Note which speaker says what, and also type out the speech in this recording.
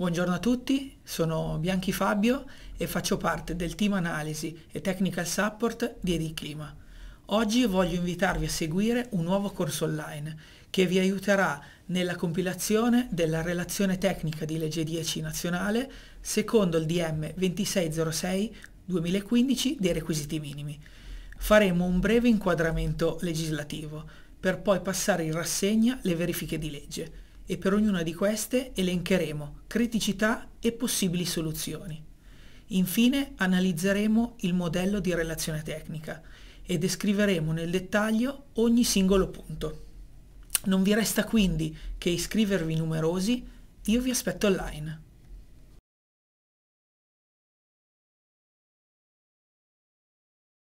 Speaker 1: Buongiorno a tutti,
Speaker 2: sono Bianchi Fabio e faccio parte del team analisi e technical support di Ediclima. Oggi voglio invitarvi a seguire un nuovo corso online che vi aiuterà nella compilazione della relazione tecnica di legge 10 nazionale secondo il DM 2606 2015 dei requisiti minimi. Faremo un breve inquadramento legislativo per poi passare in rassegna le verifiche di legge e per ognuna di queste elencheremo criticità e possibili soluzioni. Infine analizzeremo il modello di relazione tecnica e descriveremo nel dettaglio ogni singolo punto. Non vi resta quindi che iscrivervi numerosi, io vi aspetto online.